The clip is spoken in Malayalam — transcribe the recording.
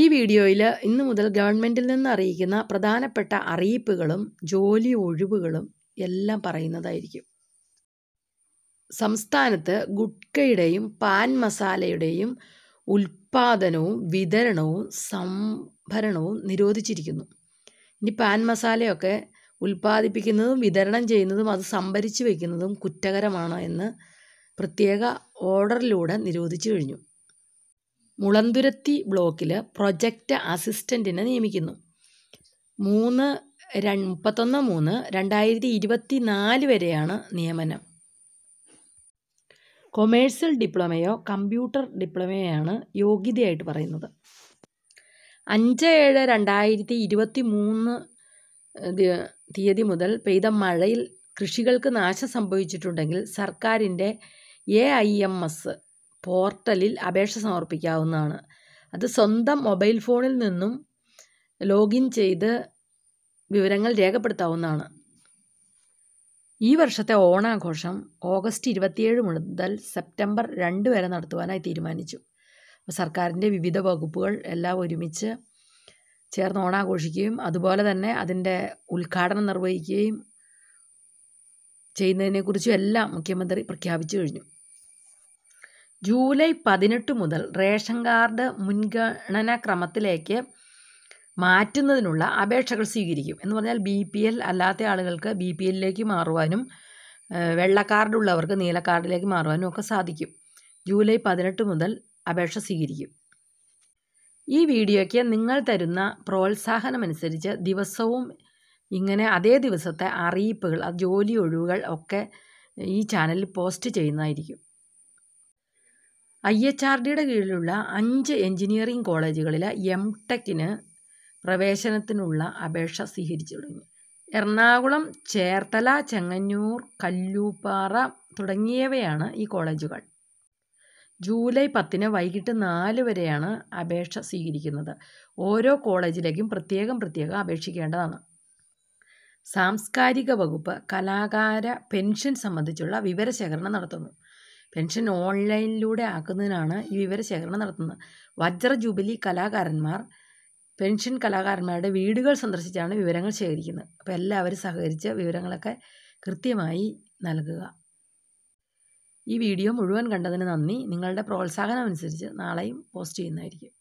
ഈ വീഡിയോയിൽ ഇന്ന് മുതൽ ഗവൺമെൻറ്റിൽ നിന്ന് അറിയിക്കുന്ന പ്രധാനപ്പെട്ട അറിയിപ്പുകളും ജോലി ഒഴിവുകളും എല്ലാം പറയുന്നതായിരിക്കും സംസ്ഥാനത്ത് ഗുഡ്കയുടെയും പാൻ മസാലയുടെയും ഉൽപ്പാദനവും വിതരണവും സംഭരണവും നിരോധിച്ചിരിക്കുന്നു ഇനി പാൻ മസാലയൊക്കെ ഉൽപ്പാദിപ്പിക്കുന്നതും വിതരണം ചെയ്യുന്നതും അത് സംഭരിച്ചു വയ്ക്കുന്നതും കുറ്റകരമാണ് എന്ന് പ്രത്യേക ഓർഡറിലൂടെ നിരോധിച്ചു കഴിഞ്ഞു മുളന്തുരത്തി ബ്ലോക്കിൽ പ്രൊജക്റ്റ് അസിസ്റ്റൻറ്റിനെ നിയമിക്കുന്നു മൂന്ന് ര മുപ്പത്തൊന്ന് മൂന്ന് രണ്ടായിരത്തി ഇരുപത്തി നാല് വരെയാണ് നിയമനം കൊമേഴ്സ്യൽ ഡിപ്ലോമയോ കമ്പ്യൂട്ടർ ആണ് യോഗ്യതയായിട്ട് പറയുന്നത് അഞ്ച് ഏഴ് രണ്ടായിരത്തി ഇരുപത്തി മൂന്ന് തീയതി മുതൽ പെയ്ത മഴയിൽ കൃഷികൾക്ക് നാശം സംഭവിച്ചിട്ടുണ്ടെങ്കിൽ സർക്കാരിൻ്റെ എ ഐ എം എസ് പോർട്ടലിൽ അപേക്ഷ സമർപ്പിക്കാവുന്നതാണ് അത് സ്വന്തം മൊബൈൽ ഫോണിൽ നിന്നും ലോഗിൻ ചെയ്ത് വിവരങ്ങൾ രേഖപ്പെടുത്താവുന്നതാണ് ഈ വർഷത്തെ ഓണാഘോഷം ഓഗസ്റ്റ് ഇരുപത്തിയേഴ് മുതൽ സെപ്റ്റംബർ രണ്ട് വരെ നടത്തുവാനായി തീരുമാനിച്ചു സർക്കാരിൻ്റെ വിവിധ വകുപ്പുകൾ എല്ലാം ഒരുമിച്ച് ചേർന്ന് ഓണാഘോഷിക്കുകയും അതുപോലെ തന്നെ അതിൻ്റെ ഉദ്ഘാടനം നിർവഹിക്കുകയും ചെയ്യുന്നതിനെക്കുറിച്ചും എല്ലാം മുഖ്യമന്ത്രി പ്രഖ്യാപിച്ചു കഴിഞ്ഞു ജൂലൈ പതിനെട്ട് മുതൽ റേഷൻ കാർഡ് മുൻഗണനാക്രമത്തിലേക്ക് മാറ്റുന്നതിനുള്ള അപേക്ഷകൾ സ്വീകരിക്കും എന്ന് പറഞ്ഞാൽ ബി പി എൽ അല്ലാത്ത ആളുകൾക്ക് ബി പി എല്ലിലേക്ക് മാറുവാനും വെള്ള കാർഡുള്ളവർക്ക് നീല കാർഡിലേക്ക് മാറുവാനും ഒക്കെ സാധിക്കും ജൂലൈ പതിനെട്ട് മുതൽ അപേക്ഷ സ്വീകരിക്കും ഈ വീഡിയോയ്ക്ക് നിങ്ങൾ തരുന്ന പ്രോത്സാഹനമനുസരിച്ച് ദിവസവും ഇങ്ങനെ അതേ ദിവസത്തെ അറിയിപ്പുകൾ ജോലി ഒഴിവുകൾ ഒക്കെ ഈ ചാനലിൽ പോസ്റ്റ് ചെയ്യുന്നതായിരിക്കും ഐ എച്ച് ആർ ഡിയുടെ കീഴിലുള്ള അഞ്ച് എഞ്ചിനീയറിംഗ് കോളേജുകളിലെ എം ടെക്കിന് പ്രവേശനത്തിനുള്ള അപേക്ഷ സ്വീകരിച്ചു തുടങ്ങി എറണാകുളം ചേർത്തല ചെങ്ങന്നൂർ കല്ലൂപ്പാറ തുടങ്ങിയവയാണ് ഈ കോളേജുകൾ ജൂലൈ പത്തിന് വൈകിട്ട് നാല് വരെയാണ് അപേക്ഷ സ്വീകരിക്കുന്നത് ഓരോ കോളേജിലേക്കും പ്രത്യേകം പ്രത്യേകം അപേക്ഷിക്കേണ്ടതാണ് സാംസ്കാരിക വകുപ്പ് കലാകാര പെൻഷൻ സംബന്ധിച്ചുള്ള വിവരശേഖരണം നടത്തുന്നു പെൻഷൻ ഓൺലൈനിലൂടെ ആക്കുന്നതിനാണ് ഈ വിവരശേഖരണം നടത്തുന്നത് വജ്ര ജൂബിലി കലാകാരന്മാർ പെൻഷൻ കലാകാരന്മാരുടെ വീടുകൾ സന്ദർശിച്ചാണ് വിവരങ്ങൾ ശേഖരിക്കുന്നത് അപ്പോൾ എല്ലാവരും സഹകരിച്ച് വിവരങ്ങളൊക്കെ കൃത്യമായി നൽകുക ഈ വീഡിയോ മുഴുവൻ കണ്ടതിന് നന്ദി നിങ്ങളുടെ പ്രോത്സാഹനം അനുസരിച്ച് നാളെയും പോസ്റ്റ് ചെയ്യുന്നതായിരിക്കും